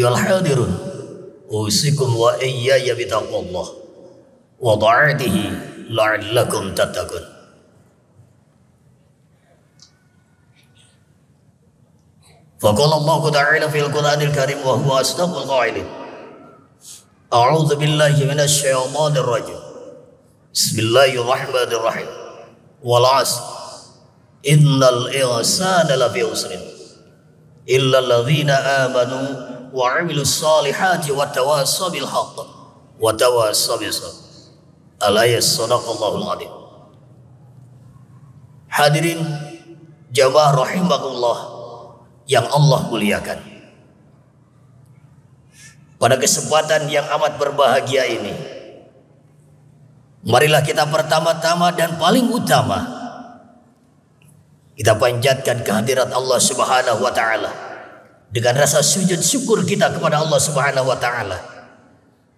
أيها الحاضرون أوصيكم وإياي بتقوى الله وطاعته لعلكم تتقون فقال الله تعالى في القرآن الكريم وهو أصدق القائلين أعوذ بالله من الشيطان الرجيم بسم الله الرحمن الرحيم والعصر إن الإنسان لفي عسر إلا الذين آمنوا وعملوا الصالحات وتواصوا بالحق وتواصوا بالصبر ألا يصدق الله العظيم Hadirin jamaah rahimahullah yang Allah muliakan. Pada kesempatan yang amat berbahagia ini, marilah kita pertama-tama dan paling utama kita panjatkan kehadirat Allah Subhanahu wa taala dengan rasa sujud syukur kita kepada Allah Subhanahu wa taala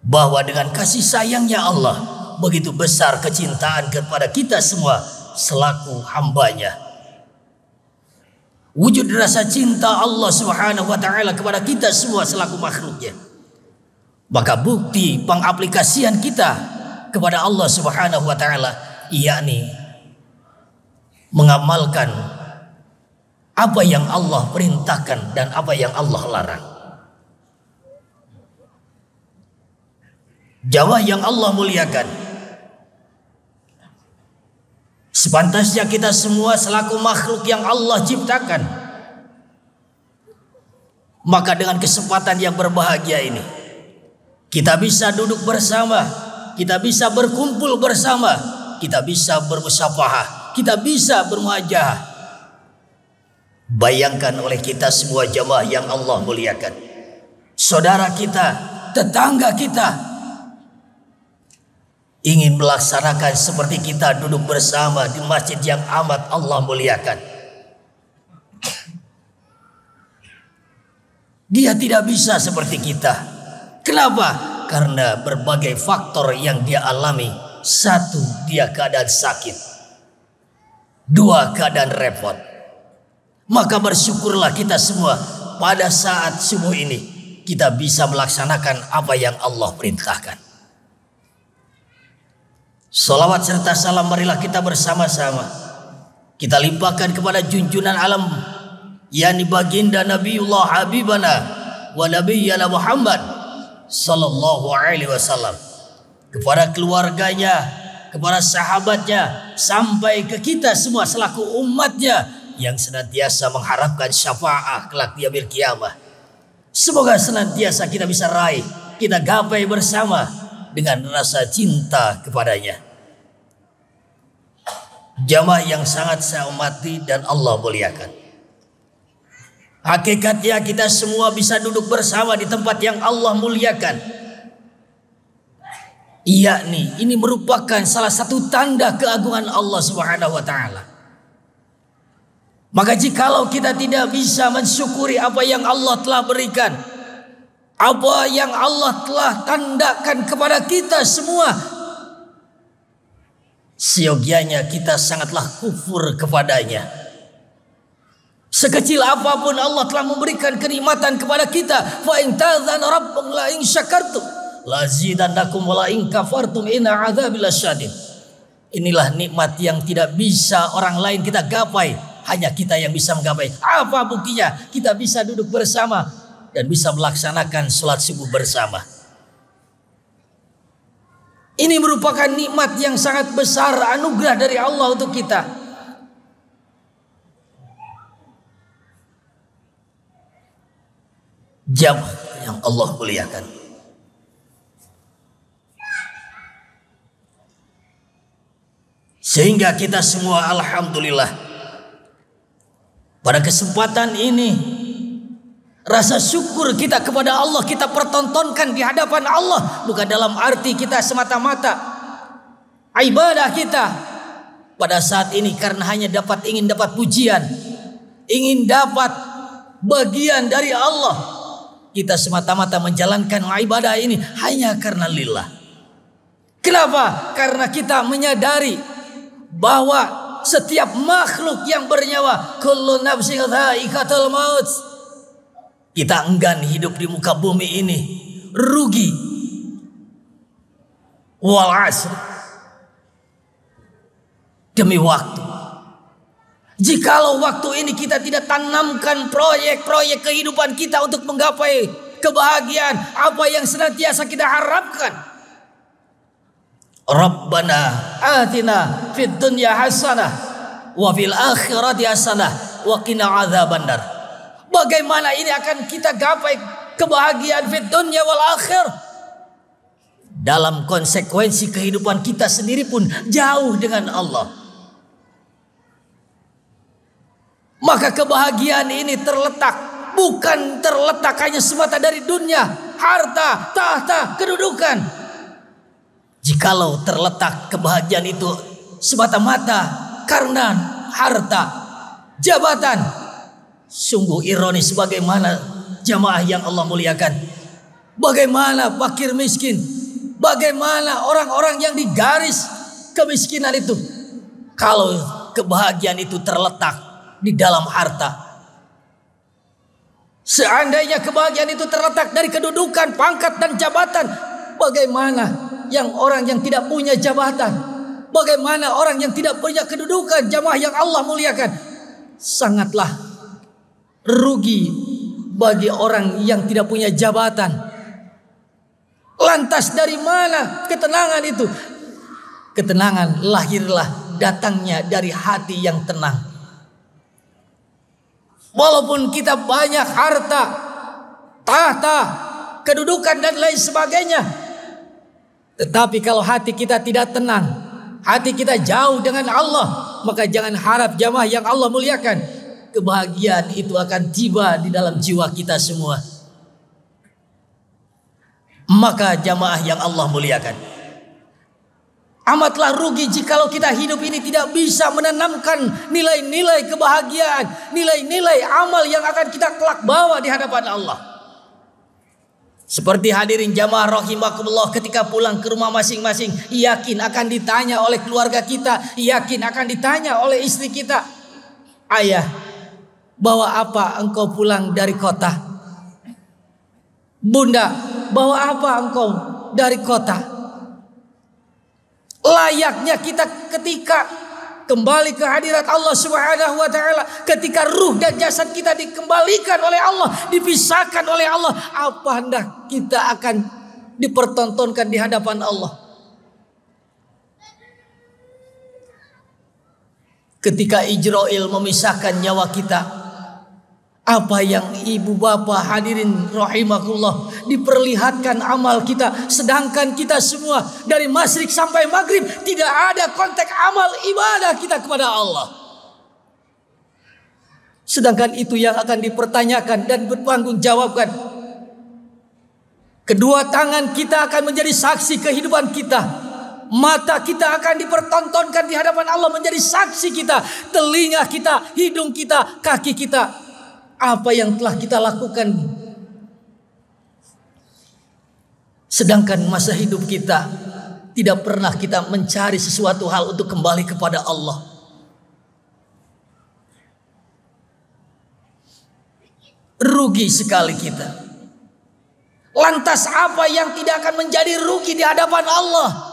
bahwa dengan kasih sayangnya Allah begitu besar kecintaan kepada kita semua selaku hambanya wujud rasa cinta Allah Subhanahu wa taala kepada kita semua selaku makhluknya maka bukti pengaplikasian kita kepada Allah Subhanahu wa taala yakni mengamalkan apa yang Allah perintahkan dan apa yang Allah larang. Jawa yang Allah muliakan. Sepantasnya kita semua selaku makhluk yang Allah ciptakan. Maka dengan kesempatan yang berbahagia ini. Kita bisa duduk bersama. Kita bisa berkumpul bersama. Kita bisa bermusafahah. Kita bisa bermuajah Bayangkan oleh kita semua jamaah yang Allah muliakan. Saudara kita, tetangga kita. Ingin melaksanakan seperti kita duduk bersama di masjid yang amat Allah muliakan. Dia tidak bisa seperti kita. Kenapa? Karena berbagai faktor yang dia alami. Satu, dia keadaan sakit. Dua, keadaan repot maka bersyukurlah kita semua pada saat subuh ini kita bisa melaksanakan apa yang Allah perintahkan. Salawat serta salam marilah kita bersama-sama kita limpahkan kepada junjunan alam yakni baginda Nabiullah Habibana wa Nabiyana Muhammad sallallahu alaihi wasallam kepada keluarganya, kepada sahabatnya sampai ke kita semua selaku umatnya yang senantiasa mengharapkan syafaah kelak di akhir kiamah. Semoga senantiasa kita bisa raih, kita gapai bersama dengan rasa cinta kepadanya. Jamaah yang sangat saya hormati dan Allah muliakan. Hakikatnya kita semua bisa duduk bersama di tempat yang Allah muliakan iya nih. ini merupakan salah satu tanda keagungan Allah Subhanahu wa taala. Maka jikalau kita tidak bisa mensyukuri apa yang Allah telah berikan, apa yang Allah telah tandakan kepada kita semua, Siogianya kita sangatlah kufur kepadanya. Sekecil apapun Allah telah memberikan kenikmatan kepada kita, fa in rabbum la in syakartum lazidannakum wa la in kafartum inna azabila syadid. Inilah nikmat yang tidak bisa orang lain kita gapai. Hanya kita yang bisa menggapai. Apa buktinya? Kita bisa duduk bersama dan bisa melaksanakan sholat subuh bersama. Ini merupakan nikmat yang sangat besar anugerah dari Allah untuk kita. Jam yang Allah muliakan. Sehingga kita semua alhamdulillah pada kesempatan ini Rasa syukur kita kepada Allah Kita pertontonkan di hadapan Allah Bukan dalam arti kita semata-mata Ibadah kita Pada saat ini karena hanya dapat ingin dapat pujian Ingin dapat bagian dari Allah Kita semata-mata menjalankan ibadah ini Hanya karena lillah Kenapa? Karena kita menyadari bahwa setiap makhluk yang bernyawa kullu nafsin dha'iqatul maut. Kita enggan hidup di muka bumi ini. Rugi. Wal asr. Demi waktu. Jikalau waktu ini kita tidak tanamkan proyek-proyek kehidupan kita untuk menggapai kebahagiaan, apa yang senantiasa kita harapkan, Rabbana atina fid dunya hasanah wa fil akhirati hasanah wa qina adzabannar. Bagaimana ini akan kita gapai kebahagiaan fid dunya wal akhir? Dalam konsekuensi kehidupan kita sendiri pun jauh dengan Allah. Maka kebahagiaan ini terletak bukan terletak hanya semata dari dunia, harta, tahta, kedudukan, Jikalau terletak kebahagiaan itu semata-mata karena harta, jabatan, sungguh ironis bagaimana jamaah yang Allah muliakan. Bagaimana fakir miskin, bagaimana orang-orang yang digaris kemiskinan itu. Kalau kebahagiaan itu terletak di dalam harta. Seandainya kebahagiaan itu terletak dari kedudukan, pangkat, dan jabatan. Bagaimana yang orang yang tidak punya jabatan? Bagaimana orang yang tidak punya kedudukan jamaah yang Allah muliakan? Sangatlah rugi bagi orang yang tidak punya jabatan. Lantas dari mana ketenangan itu? Ketenangan lahirlah datangnya dari hati yang tenang. Walaupun kita banyak harta, tahta, kedudukan dan lain sebagainya, tetapi kalau hati kita tidak tenang, hati kita jauh dengan Allah, maka jangan harap jamaah yang Allah muliakan. Kebahagiaan itu akan tiba di dalam jiwa kita semua. Maka jamaah yang Allah muliakan. Amatlah rugi jikalau kita hidup ini tidak bisa menanamkan nilai-nilai kebahagiaan, nilai-nilai amal yang akan kita kelak bawa di hadapan Allah. Seperti hadirin jamaah rahimakumullah ketika pulang ke rumah masing-masing, yakin akan ditanya oleh keluarga kita, yakin akan ditanya oleh istri kita. Ayah, bawa apa engkau pulang dari kota? Bunda, bawa apa engkau dari kota? Layaknya kita ketika kembali ke hadirat Allah Subhanahu wa taala ketika ruh dan jasad kita dikembalikan oleh Allah, dipisahkan oleh Allah, apa hendak kita akan dipertontonkan di hadapan Allah? Ketika Ijroil memisahkan nyawa kita apa yang ibu bapak hadirin rahimakullah diperlihatkan amal kita sedangkan kita semua dari masrik sampai maghrib tidak ada kontak amal ibadah kita kepada Allah. Sedangkan itu yang akan dipertanyakan dan bertanggung jawabkan. Kedua tangan kita akan menjadi saksi kehidupan kita mata kita akan dipertontonkan di hadapan Allah menjadi saksi kita, telinga kita, hidung kita, kaki kita apa yang telah kita lakukan. Sedangkan masa hidup kita tidak pernah kita mencari sesuatu hal untuk kembali kepada Allah. Rugi sekali kita. Lantas apa yang tidak akan menjadi rugi di hadapan Allah?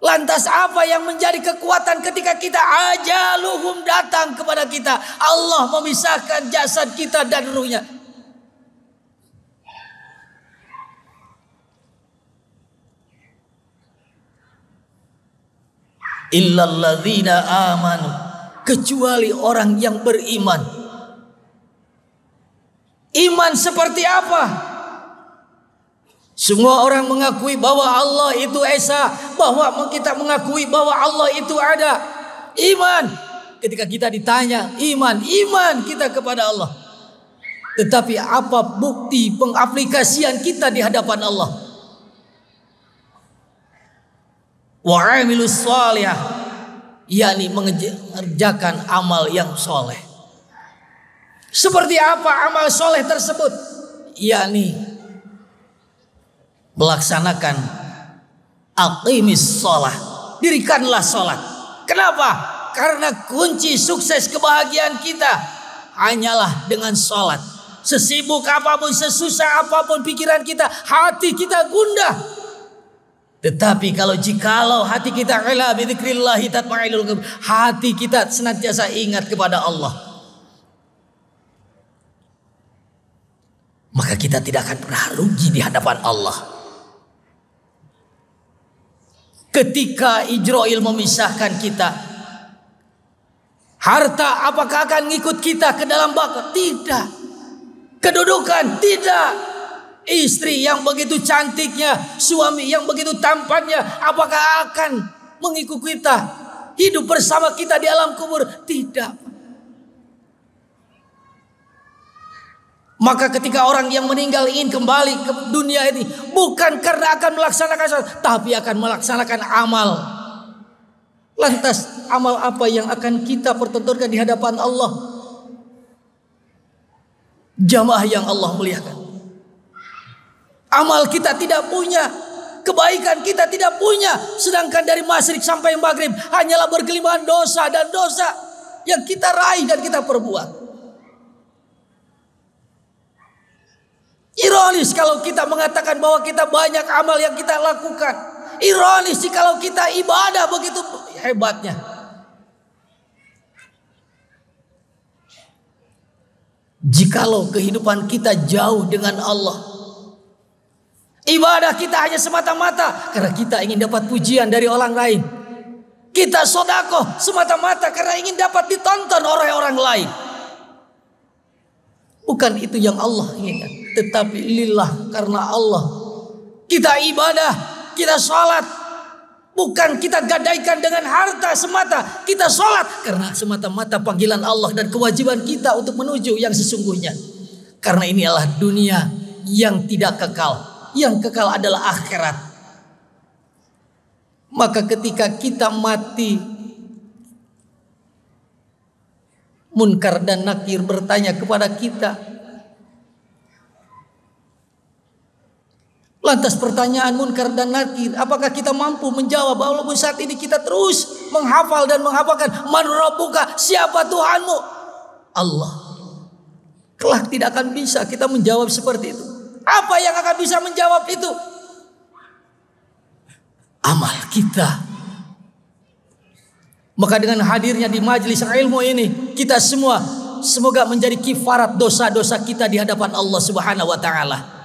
Lantas apa yang menjadi kekuatan ketika kita ajaluhum datang kepada kita. Allah memisahkan jasad kita dan ruhnya. Illalladzina amanu. Kecuali orang yang beriman. Iman seperti apa? Semua orang mengakui bahwa Allah itu Esa, bahwa kita mengakui bahwa Allah itu ada. Iman. Ketika kita ditanya, iman, iman kita kepada Allah. Tetapi apa bukti pengaplikasian kita di hadapan Allah? Wa amilus salihah yakni mengerjakan amal yang soleh. Seperti apa amal soleh tersebut? Yakni melaksanakan aqimis sholat. Dirikanlah sholat. Kenapa? Karena kunci sukses kebahagiaan kita hanyalah dengan sholat. Sesibuk apapun, sesusah apapun pikiran kita, hati kita gundah. Tetapi kalau jikalau hati kita rela, bidzikrillah hati kita senantiasa ingat kepada Allah. Maka kita tidak akan pernah rugi di hadapan Allah ketika Ijroil memisahkan kita. Harta apakah akan ngikut kita ke dalam bakar? Tidak. Kedudukan? Tidak. Istri yang begitu cantiknya, suami yang begitu tampannya, apakah akan mengikut kita? Hidup bersama kita di alam kubur? Tidak. Maka ketika orang yang meninggal ingin kembali ke dunia ini bukan karena akan melaksanakan sholat, tapi akan melaksanakan amal. Lantas amal apa yang akan kita pertentukan di hadapan Allah? Jamaah yang Allah muliakan. Amal kita tidak punya, kebaikan kita tidak punya, sedangkan dari masrik sampai maghrib hanyalah bergelimpahan dosa dan dosa yang kita raih dan kita perbuat. Ironis kalau kita mengatakan bahwa kita banyak amal yang kita lakukan. Ironis sih kalau kita ibadah begitu hebatnya. Jikalau kehidupan kita jauh dengan Allah. Ibadah kita hanya semata-mata karena kita ingin dapat pujian dari orang lain. Kita sodako semata-mata karena ingin dapat ditonton oleh orang lain. Bukan itu yang Allah inginkan tetapi lillah karena Allah. Kita ibadah, kita sholat, bukan kita gadaikan dengan harta semata. Kita sholat karena semata-mata panggilan Allah dan kewajiban kita untuk menuju yang sesungguhnya. Karena ini adalah dunia yang tidak kekal. Yang kekal adalah akhirat. Maka ketika kita mati Munkar dan Nakir bertanya kepada kita, Lantas pertanyaan munkar dan nakir, apakah kita mampu menjawab walaupun saat ini kita terus menghafal dan menghafalkan man rabbuka, siapa Tuhanmu? Allah. Kelak tidak akan bisa kita menjawab seperti itu. Apa yang akan bisa menjawab itu? Amal kita. Maka dengan hadirnya di majelis ilmu ini, kita semua semoga menjadi kifarat dosa-dosa kita di hadapan Allah Subhanahu wa taala.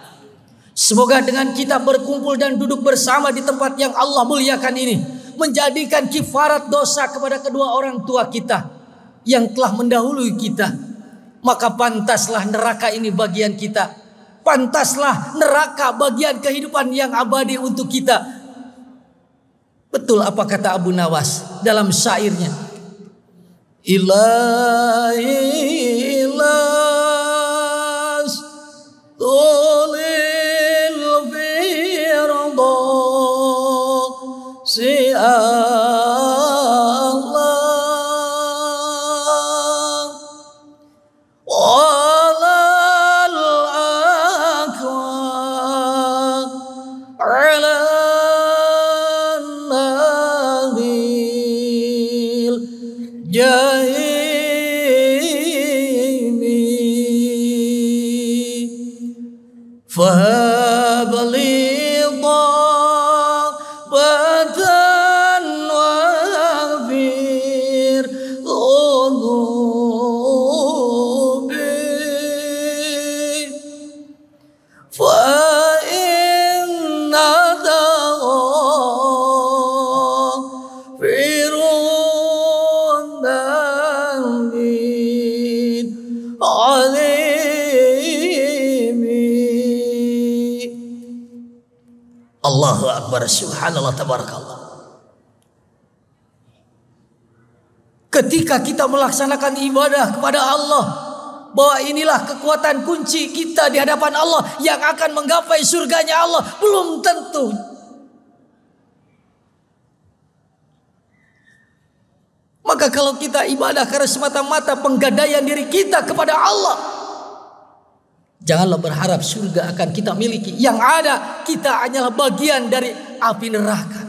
Semoga dengan kita berkumpul dan duduk bersama di tempat yang Allah muliakan ini menjadikan kifarat dosa kepada kedua orang tua kita yang telah mendahului kita. Maka pantaslah neraka ini bagian kita. Pantaslah neraka bagian kehidupan yang abadi untuk kita. Betul apa kata Abu Nawas dalam syairnya? Ilahi ilas, tole جاهمي فهل Akbar subhanallah tabarakallah. Ketika kita melaksanakan ibadah kepada Allah bahwa inilah kekuatan kunci kita di hadapan Allah yang akan menggapai surganya Allah belum tentu Maka kalau kita ibadah karena semata-mata penggadaian diri kita kepada Allah, Janganlah berharap surga akan kita miliki. Yang ada kita hanyalah bagian dari api neraka.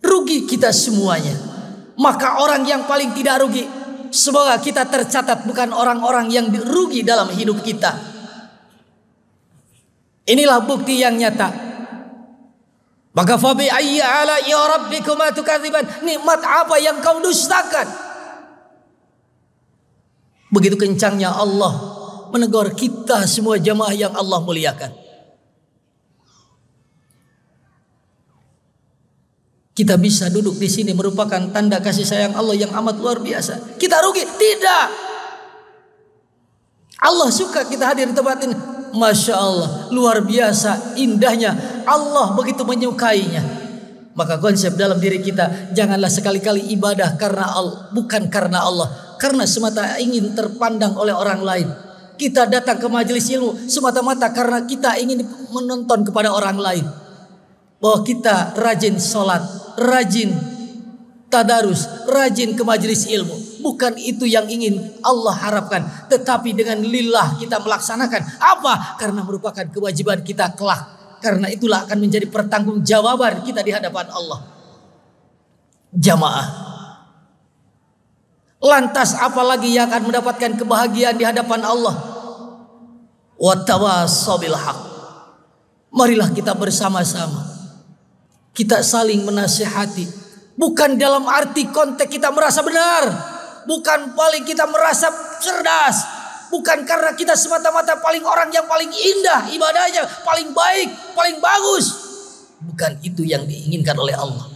Rugi kita semuanya. Maka orang yang paling tidak rugi. Semoga kita tercatat bukan orang-orang yang rugi dalam hidup kita. Inilah bukti yang nyata. Maka fabi ayya ala ya rabbikum Nikmat apa yang kau dustakan? Begitu kencangnya Allah menegur kita semua jemaah yang Allah muliakan. Kita bisa duduk di sini merupakan tanda kasih sayang Allah yang amat luar biasa. Kita rugi? Tidak. Allah suka kita hadir di tempat ini. Masya Allah, luar biasa indahnya. Allah begitu menyukainya. Maka konsep dalam diri kita janganlah sekali-kali ibadah karena Allah, bukan karena Allah, karena semata ingin terpandang oleh orang lain. Kita datang ke majelis ilmu semata-mata karena kita ingin menonton kepada orang lain. Bahwa kita rajin sholat, rajin tadarus, rajin ke majelis ilmu. Bukan itu yang ingin Allah harapkan. Tetapi dengan lillah kita melaksanakan. Apa? Karena merupakan kewajiban kita kelak. Karena itulah akan menjadi pertanggungjawaban kita di hadapan Allah. Jamaah Lantas apalagi yang akan mendapatkan kebahagiaan di hadapan Allah? Watawasobil hak. Marilah kita bersama-sama. Kita saling menasihati. Bukan dalam arti konteks kita merasa benar. Bukan paling kita merasa cerdas. Bukan karena kita semata-mata paling orang yang paling indah ibadahnya. Paling baik, paling bagus. Bukan itu yang diinginkan oleh Allah.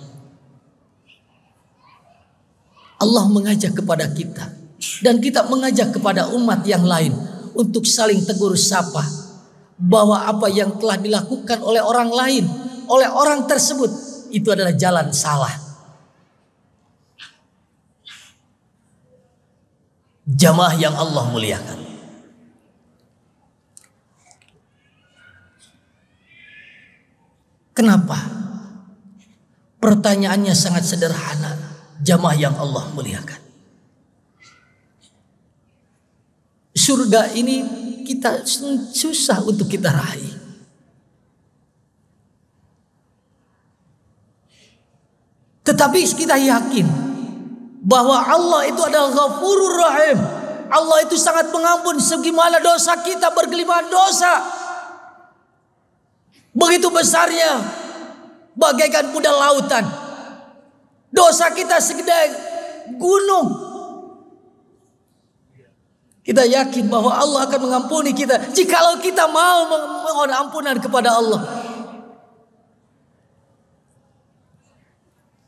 Allah mengajak kepada kita dan kita mengajak kepada umat yang lain untuk saling tegur sapa bahwa apa yang telah dilakukan oleh orang lain, oleh orang tersebut itu adalah jalan salah. Jamaah yang Allah muliakan. Kenapa? Pertanyaannya sangat sederhana jamaah yang Allah muliakan. Surga ini kita susah untuk kita raih. Tetapi kita yakin bahwa Allah itu adalah Ghafurur Rahim. Allah itu sangat pengampun segimana dosa kita bergelimpahan dosa. Begitu besarnya bagaikan kuda lautan Dosa kita segede gunung. Kita yakin bahwa Allah akan mengampuni kita jikalau kita mau memohon ampunan kepada Allah.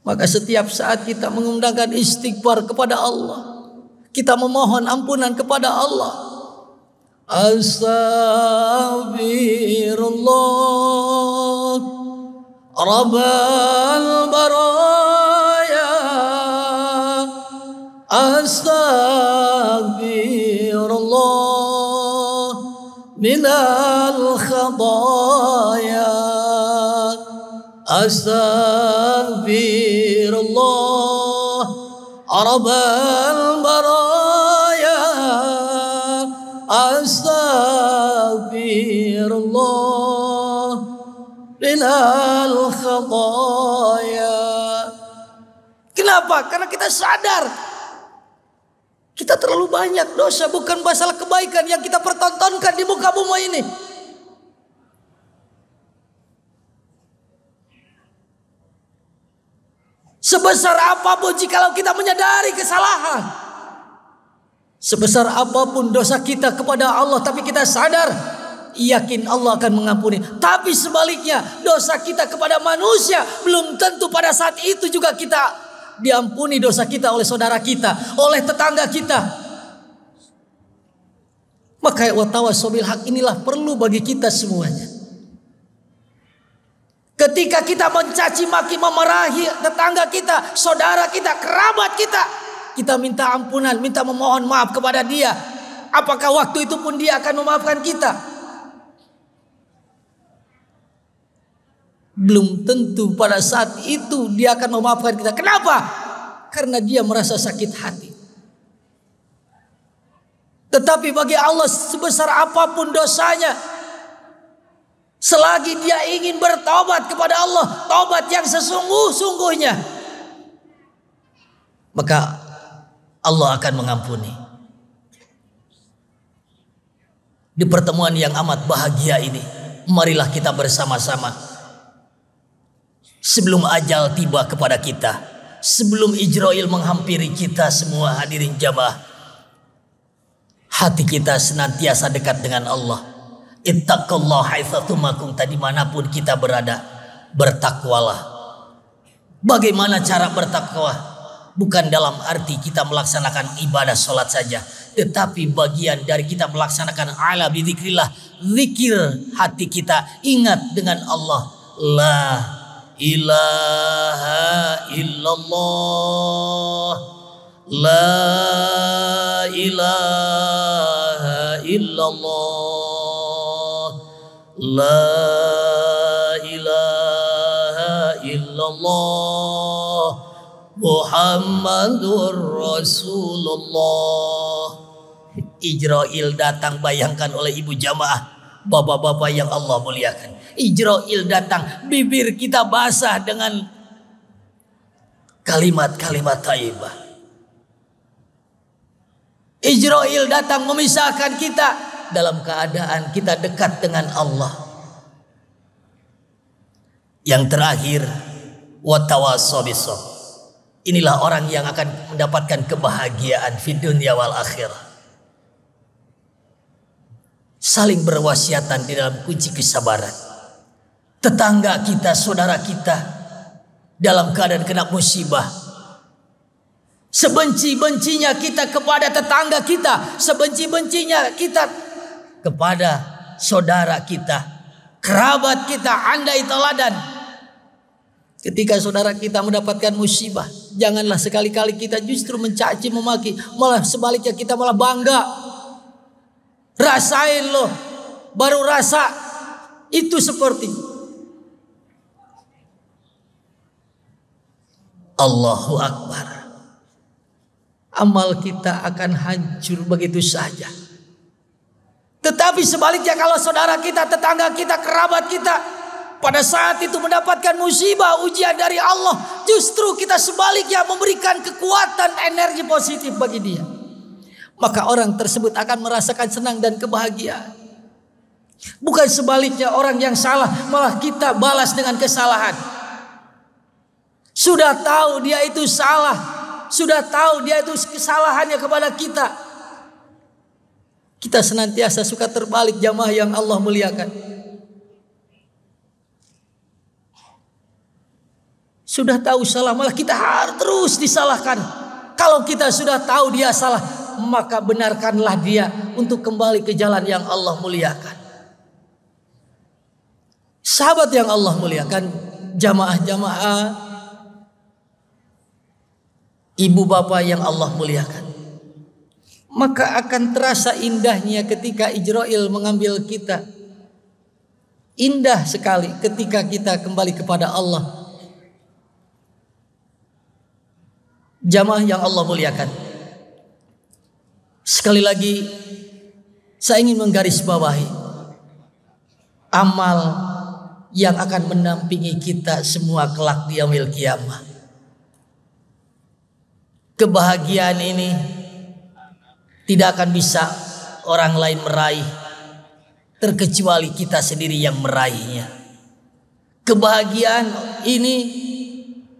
Maka setiap saat kita mengundangkan istighfar kepada Allah, kita memohon ampunan kepada Allah. Astaghfirullah Rabbal barak أستغفر الله من الخطايا أستغفر الله رب البرايا أستغفر الله من الخطايا Kenapa? Karena kita sadar Kita terlalu banyak dosa bukan masalah kebaikan yang kita pertontonkan di muka bumi ini. Sebesar apapun jikalau kita menyadari kesalahan. Sebesar apapun dosa kita kepada Allah tapi kita sadar yakin Allah akan mengampuni. Tapi sebaliknya dosa kita kepada manusia belum tentu pada saat itu juga kita diampuni dosa kita oleh saudara kita, oleh tetangga kita. Maka ya sobil hak inilah perlu bagi kita semuanya. Ketika kita mencaci maki memarahi tetangga kita, saudara kita, kerabat kita, kita minta ampunan, minta memohon maaf kepada dia. Apakah waktu itu pun dia akan memaafkan kita? Belum tentu pada saat itu dia akan memaafkan kita. Kenapa? Karena dia merasa sakit hati. Tetapi bagi Allah sebesar apapun dosanya, selagi dia ingin bertobat kepada Allah, tobat yang sesungguh-sungguhnya, maka Allah akan mengampuni. Di pertemuan yang amat bahagia ini, marilah kita bersama-sama sebelum ajal tiba kepada kita, sebelum Ijroil menghampiri kita semua hadirin jamaah, hati kita senantiasa dekat dengan Allah. Ittaqallah haithatumakum tadi manapun kita berada, bertakwalah. Bagaimana cara bertakwa? Bukan dalam arti kita melaksanakan ibadah sholat saja. Tetapi bagian dari kita melaksanakan ala bidzikrillah. Zikir hati kita. Ingat dengan Allah. La ilaha illallah la ilaha illallah la ilaha illallah Muhammadur Rasulullah Ijrail datang bayangkan oleh ibu jamaah Bapak-bapak yang Allah muliakan. Ijra'il datang, bibir kita basah dengan kalimat-kalimat taibah. Ijra'il datang memisahkan kita dalam keadaan kita dekat dengan Allah. Yang terakhir, Inilah orang yang akan mendapatkan kebahagiaan di dunia wal akhirah saling berwasiatan di dalam kunci kesabaran. Tetangga kita, saudara kita, dalam keadaan kena musibah, sebenci-bencinya kita kepada tetangga kita, sebenci-bencinya kita kepada saudara kita, kerabat kita, andai teladan. Ketika saudara kita mendapatkan musibah, janganlah sekali-kali kita justru mencaci, memaki, malah sebaliknya kita malah bangga Rasain loh. Baru rasa itu seperti Allahu Akbar. Amal kita akan hancur begitu saja. Tetapi sebaliknya kalau saudara kita, tetangga kita, kerabat kita pada saat itu mendapatkan musibah ujian dari Allah, justru kita sebaliknya memberikan kekuatan energi positif bagi dia maka orang tersebut akan merasakan senang dan kebahagiaan. Bukan sebaliknya orang yang salah malah kita balas dengan kesalahan. Sudah tahu dia itu salah, sudah tahu dia itu kesalahannya kepada kita. Kita senantiasa suka terbalik jamaah yang Allah muliakan. Sudah tahu salah malah kita harus terus disalahkan. Kalau kita sudah tahu dia salah, maka benarkanlah dia untuk kembali ke jalan yang Allah muliakan. Sahabat yang Allah muliakan, jamaah-jamaah, ibu bapa yang Allah muliakan. Maka akan terasa indahnya ketika Ijroil mengambil kita. Indah sekali ketika kita kembali kepada Allah. Jamaah yang Allah muliakan. Sekali lagi, saya ingin menggarisbawahi amal yang akan menampingi kita semua kelak di yaumil kiamah. Kebahagiaan ini tidak akan bisa orang lain meraih terkecuali kita sendiri yang meraihnya. Kebahagiaan ini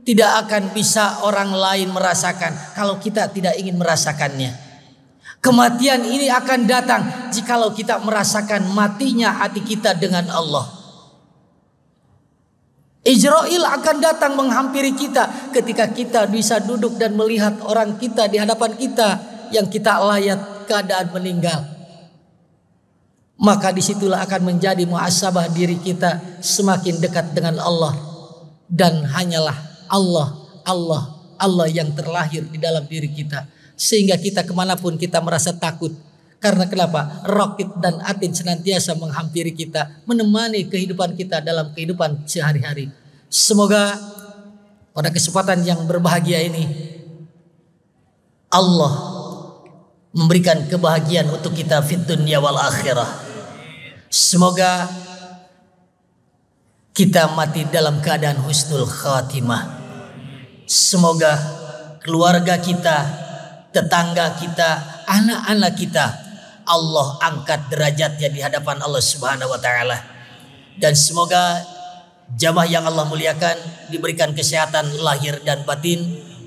tidak akan bisa orang lain merasakan kalau kita tidak ingin merasakannya. Kematian ini akan datang jikalau kita merasakan matinya hati kita dengan Allah. Ijrail akan datang menghampiri kita ketika kita bisa duduk dan melihat orang kita di hadapan kita yang kita layak keadaan meninggal. Maka disitulah akan menjadi muasabah diri kita semakin dekat dengan Allah. Dan hanyalah Allah, Allah, Allah yang terlahir di dalam diri kita sehingga kita kemanapun kita merasa takut. Karena kenapa? Rokit dan Atin senantiasa menghampiri kita, menemani kehidupan kita dalam kehidupan sehari-hari. Semoga pada kesempatan yang berbahagia ini Allah memberikan kebahagiaan untuk kita fit dunia wal akhirah. Semoga kita mati dalam keadaan husnul khatimah. Semoga keluarga kita tetangga kita, anak-anak kita. Allah angkat derajatnya di hadapan Allah Subhanahu wa taala. Dan semoga jamaah yang Allah muliakan diberikan kesehatan lahir dan batin,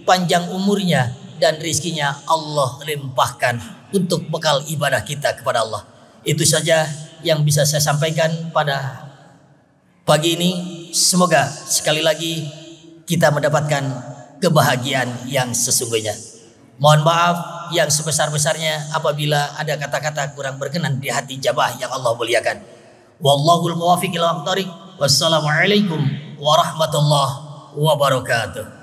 panjang umurnya dan rizkinya Allah limpahkan untuk bekal ibadah kita kepada Allah. Itu saja yang bisa saya sampaikan pada pagi ini. Semoga sekali lagi kita mendapatkan kebahagiaan yang sesungguhnya. Mohon maaf yang sebesar-besarnya apabila ada kata-kata kurang berkenan di hati jabah yang Allah muliakan. Wallahul muwafiq ila Wassalamualaikum warahmatullahi wabarakatuh.